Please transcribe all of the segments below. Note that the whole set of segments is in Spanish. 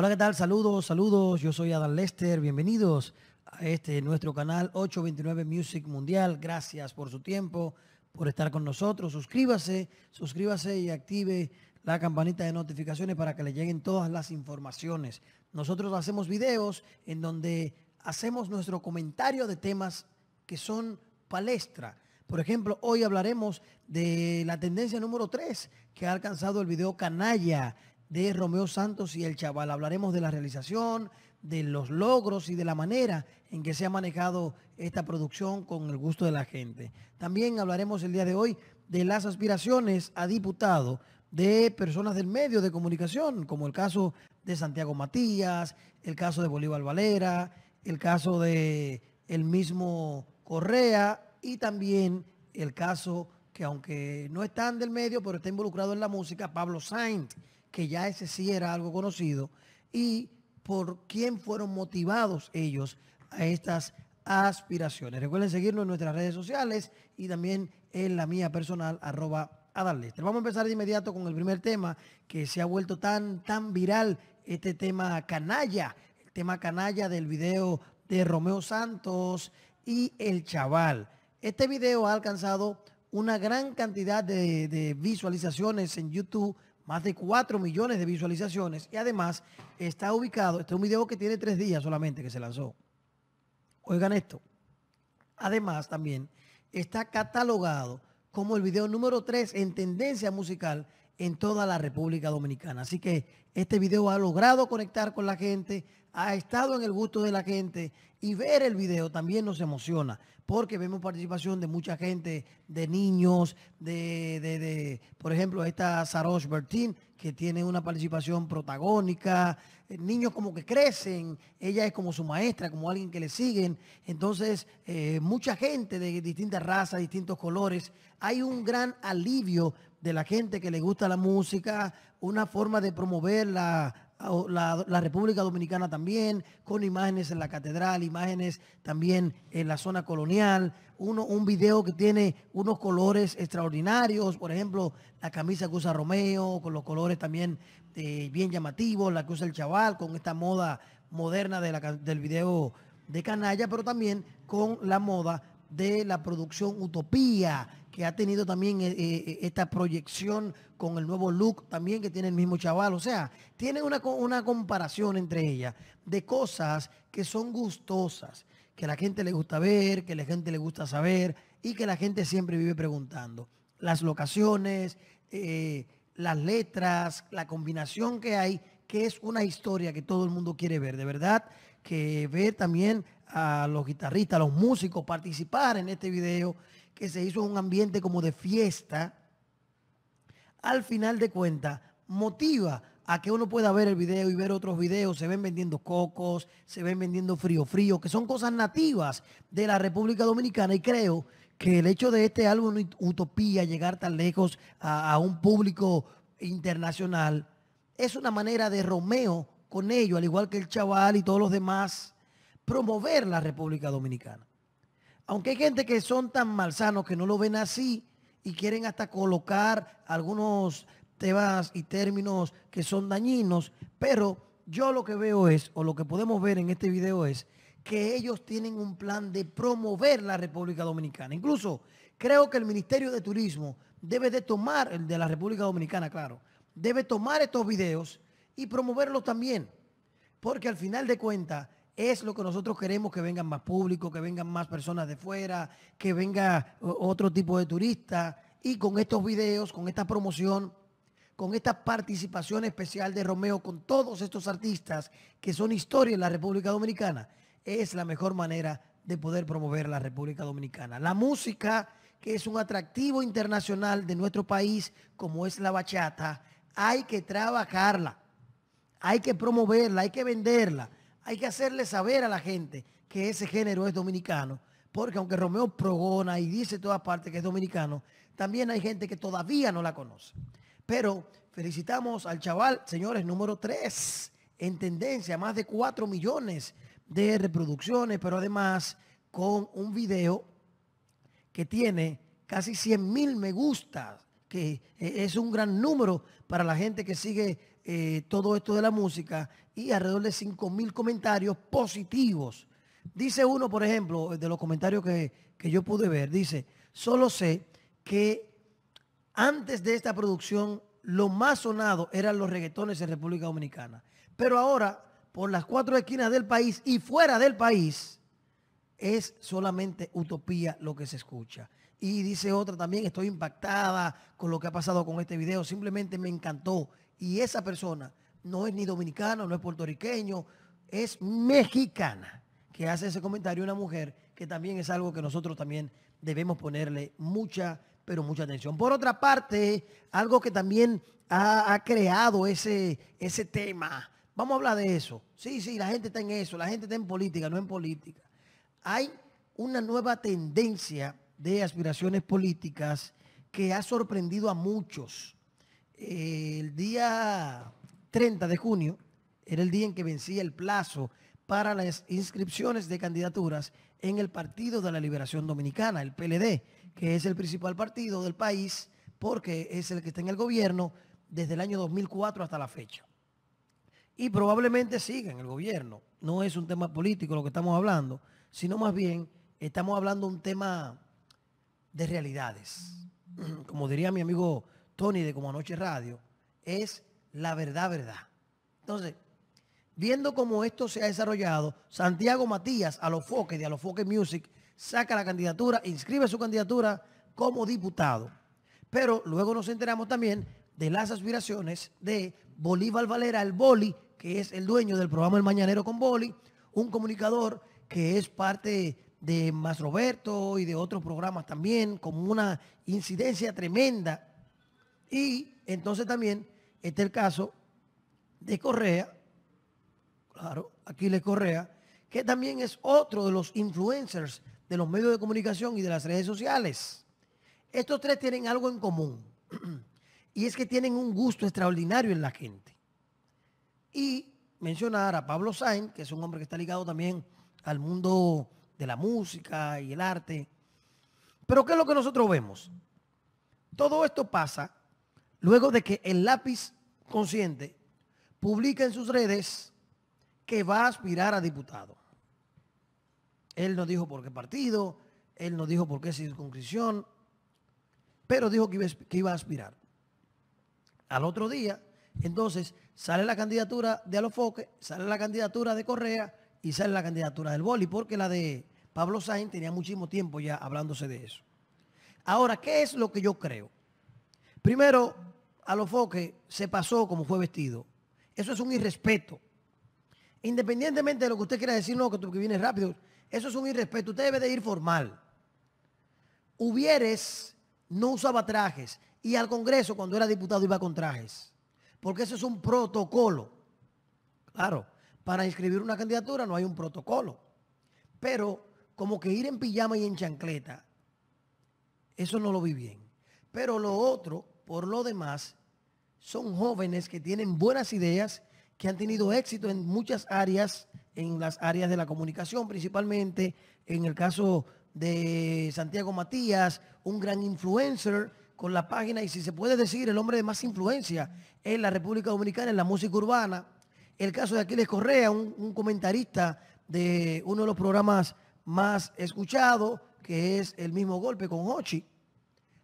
Hola, ¿qué tal? Saludos, saludos. Yo soy Adam Lester. Bienvenidos a este nuestro canal 829 Music Mundial. Gracias por su tiempo, por estar con nosotros. Suscríbase, suscríbase y active la campanita de notificaciones para que le lleguen todas las informaciones. Nosotros hacemos videos en donde hacemos nuestro comentario de temas que son palestra. Por ejemplo, hoy hablaremos de la tendencia número 3 que ha alcanzado el video canalla de Romeo Santos y el Chaval. Hablaremos de la realización, de los logros y de la manera en que se ha manejado esta producción con el gusto de la gente. También hablaremos el día de hoy de las aspiraciones a diputado de personas del medio de comunicación, como el caso de Santiago Matías, el caso de Bolívar Valera, el caso de el mismo Correa y también el caso que aunque no están del medio, pero está involucrado en la música, Pablo Sainz que ya ese sí era algo conocido, y por quién fueron motivados ellos a estas aspiraciones. Recuerden seguirnos en nuestras redes sociales y también en la mía personal, arroba Adalester. Vamos a empezar de inmediato con el primer tema que se ha vuelto tan, tan viral, este tema canalla, el tema canalla del video de Romeo Santos y El Chaval. Este video ha alcanzado una gran cantidad de, de visualizaciones en YouTube más de 4 millones de visualizaciones y además está ubicado, este es un video que tiene tres días solamente que se lanzó. Oigan esto. Además también está catalogado como el video número 3 en tendencia musical en toda la República Dominicana. Así que este video ha logrado conectar con la gente, ha estado en el gusto de la gente y ver el video también nos emociona, porque vemos participación de mucha gente, de niños, de, por ejemplo, esta Sarosh Bertin, que tiene una participación protagónica, eh, niños como que crecen, ella es como su maestra, como alguien que le siguen, entonces eh, mucha gente de distintas razas, distintos colores, hay un gran alivio de la gente que le gusta la música, una forma de promover la la, República Dominicana también, con imágenes en la catedral, imágenes también en la zona colonial, uno, un video que tiene unos colores extraordinarios, por ejemplo, la camisa que usa Romeo, con los colores también eh, bien llamativos, la que usa el chaval, con esta moda moderna del video de Canalla, pero también con la moda de la producción Utopía, que ha tenido también eh, eh, eh, esta proyección con el nuevo look también que tiene el mismo chaval. O sea, tiene una, comparación entre ellas de cosas que son gustosas, que a la gente le gusta ver, que a la gente le gusta saber y que la gente siempre vive preguntando. Las locaciones, las letras, la combinación que hay, que es una historia que todo el mundo quiere ver, de verdad, que ver también a los guitarristas, a los músicos participar en este video que se hizo un ambiente como de fiesta, al final de cuentas motiva a que uno pueda ver el video y ver otros videos. Se ven vendiendo cocos, se ven vendiendo frío frío, que son cosas nativas de la República Dominicana. Y creo que el hecho de este álbum Utopía llegar tan lejos a un público internacional es una manera de Romeo con ello, al igual que el chaval y todos los demás, promover la República Dominicana. Aunque hay gente que son tan malsanos que no lo ven así y quieren hasta colocar algunos temas y términos que son dañinos, pero yo lo que veo es, o lo que podemos ver en este video es, que ellos tienen un plan de promover la República Dominicana. Incluso creo que el Ministerio de Turismo debe de tomar, el de la República Dominicana, claro, debe tomar estos videos y promoverlos también. Porque al final de cuentas, es lo que nosotros queremos, que vengan más público, que vengan más personas de fuera, que venga otro tipo de turista. Y con estos videos, con esta promoción, con esta participación especial de Romeo, con todos estos artistas que son historia en la República Dominicana, es la mejor manera de poder promover la República Dominicana. La música, que es un atractivo internacional de nuestro país, como es la bachata, hay que trabajarla, hay que promoverla, hay que venderla hay que hacerle saber a la gente que ese género es dominicano. Porque aunque Romeo progona y dice todas partes que es dominicano, también hay gente que todavía no la conoce. Pero felicitamos al chaval, señores, número 3 en tendencia, más de 4 millones de reproducciones, pero además con un video que tiene casi 100 mil me gusta, que es un gran número para la gente que sigue eh, todo esto de la música y alrededor de 5.000 comentarios positivos. Dice uno, por ejemplo, de los comentarios que, que yo pude ver, dice, solo sé que antes de esta producción lo más sonado eran los reggaetones en República Dominicana. Pero ahora, por las cuatro esquinas del país y fuera del país, es solamente utopía lo que se escucha. Y dice otra también, estoy impactada con lo que ha pasado con este video, simplemente me encantó. Y esa persona no es ni dominicana, no es puertorriqueño, es mexicana que hace ese comentario una mujer, que también es algo que nosotros también debemos ponerle mucha, pero mucha atención. Por otra parte, algo que también ha, creado ese, ese tema. Vamos a hablar de eso. Sí, sí, la gente está en eso, la gente está en política, no en política. Hay una nueva tendencia de aspiraciones políticas que ha sorprendido a muchos. el día 30 de junio era el día en que vencía el plazo para las inscripciones de candidaturas en el Partido de la Liberación Dominicana, el PLD, que es el principal partido del país porque es el que está en el gobierno desde el año 2004 hasta la fecha. Y probablemente siga en el gobierno. No es un tema político lo que estamos hablando, sino más bien estamos hablando de un tema de realidades. Como diría mi amigo Tony de Como Anoche Radio, es la verdad, verdad. Entonces, viendo cómo esto se ha desarrollado, Santiago Matías, a los foques de a los foques Music, saca la candidatura, inscribe su candidatura como diputado. Pero luego nos enteramos también de las aspiraciones de Bolívar Valera, el Boli, que es el dueño del programa El Mañanero con Boli, un comunicador que es parte de Más Roberto y de otros programas también, como una incidencia tremenda. Y entonces también está el caso de Correa, claro, Aquiles Correa, que también es otro de los influencers de los medios de comunicación y de las redes sociales. Estos tres tienen algo en común, y es que tienen un gusto extraordinario en la gente. Y mencionar a Pablo Sainz, que es un hombre que está ligado también al mundo de la música y el arte. Pero ¿qué es lo que nosotros vemos? Todo esto pasa luego de que el lápiz consciente publica en sus redes que va a aspirar a diputado. Él no dijo por qué partido, él no dijo por qué circunscripción, pero dijo que iba, a aspirar. Al otro día, entonces, sale la candidatura de Alofoque, sale la candidatura de Correa, y sale la candidatura del boli, porque la de Pablo Sainz tenía muchísimo tiempo ya hablándose de eso. Ahora, ¿qué es lo que yo creo? Primero, a lo foque, se pasó como fue vestido. Eso es un irrespeto. Independientemente de lo que usted quiera decir, no, que tú que vienes rápido, eso es un irrespeto. Usted debe de ir formal. Hubieres no usaba trajes y al Congreso cuando era diputado iba con trajes. Porque eso es un protocolo. Claro para inscribir una candidatura no hay un protocolo. Pero como que ir en pijama y en chancleta, eso no lo vi bien. Pero lo otro, por lo demás, son jóvenes que tienen buenas ideas, que han tenido éxito en muchas áreas, en las áreas de la comunicación principalmente, en el caso de Santiago Matías, un gran influencer con la página y si se puede decir el hombre de más influencia en la República Dominicana, en la música urbana el caso de Aquiles Correa, un, comentarista de uno de los programas más escuchados, que es El mismo golpe con Ochi,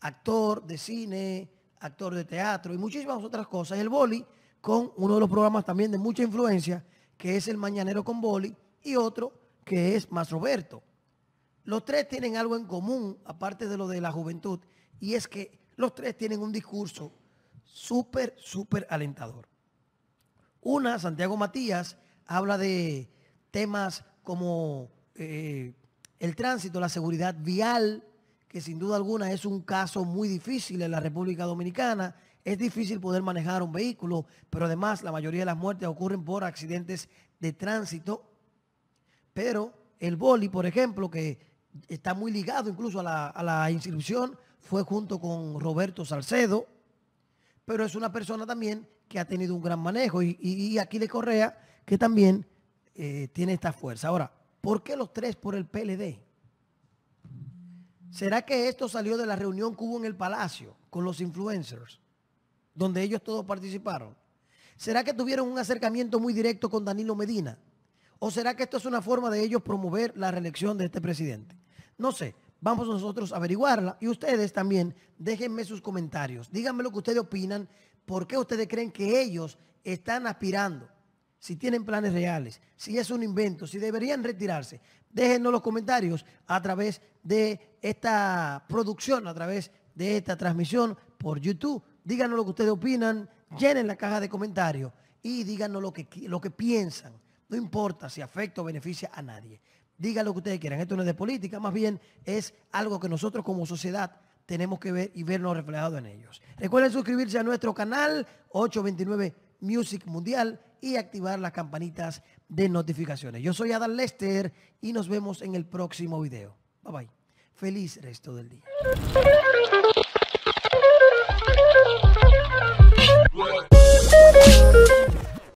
actor de cine, actor de teatro y muchísimas otras cosas. El boli con uno de los programas también de mucha influencia, que es El Mañanero con Boli, y otro que es Más Roberto. Los tres tienen algo en común, aparte de lo de la juventud, y es que los tres tienen un discurso súper, súper alentador. Una, Santiago Matías, habla de temas como eh, el tránsito, la seguridad vial, que sin duda alguna es un caso muy difícil en la República Dominicana. Es difícil poder manejar un vehículo, pero además la mayoría de las muertes ocurren por accidentes de tránsito. Pero el boli, por ejemplo, que está muy ligado incluso a la, institución, fue junto con Roberto Salcedo, pero es una persona también que ha tenido un gran manejo. Y, aquí de Correa, que también eh, tiene esta fuerza. Ahora, ¿por qué los tres por el PLD? ¿Será que esto salió de la reunión que hubo en el Palacio con los influencers, donde ellos todos participaron? ¿Será que tuvieron un acercamiento muy directo con Danilo Medina? ¿O será que esto es una forma de ellos promover la reelección de este presidente? No sé, vamos nosotros a averiguarla y ustedes también déjenme sus comentarios. Díganme lo que ustedes opinan ¿por qué ustedes creen que ellos están aspirando? Si tienen planes reales, si es un invento, si deberían retirarse, déjenos los comentarios a través de esta producción, a través de esta transmisión por YouTube. Díganos lo que ustedes opinan, llenen la caja de comentarios y díganos lo que, lo que piensan. No importa si afecta o beneficia a nadie. Digan lo que ustedes quieran. Esto no es de política, más bien es algo que nosotros como sociedad tenemos que ver y vernos reflejado en ellos. Recuerden suscribirse a nuestro canal 829 Music Mundial y activar las campanitas de notificaciones. Yo soy Adam Lester y nos vemos en el próximo video. Bye bye. Feliz resto del día.